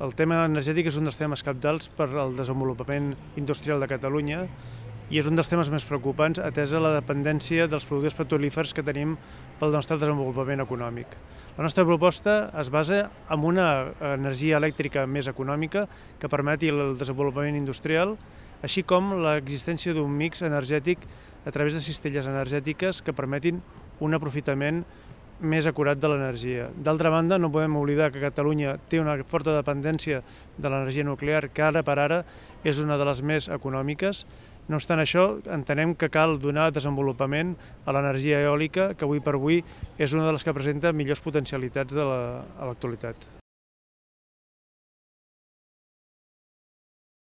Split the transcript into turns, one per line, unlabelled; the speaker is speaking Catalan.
El tema energètic és un dels temes capdals per al desenvolupament industrial de Catalunya i és un dels temes més preocupants atesa la dependència dels productes petrolífers que tenim pel nostre desenvolupament econòmic. La nostra proposta es basa en una eh, energia elèctrica més econòmica que permeti el desenvolupament industrial, així com l'existència d'un mix energètic a través de cistelles energètiques que permetin un aprofitament més acurat de l'energia. D'altra banda, no podem oblidar que Catalunya té una forta dependència de l'energia nuclear, que ara per ara és una de les més econòmiques. No obstant això, entenem que cal donar desenvolupament a l'energia eòlica, que avui per avui és una de les que presenta millors potencialitats de l'actualitat. La,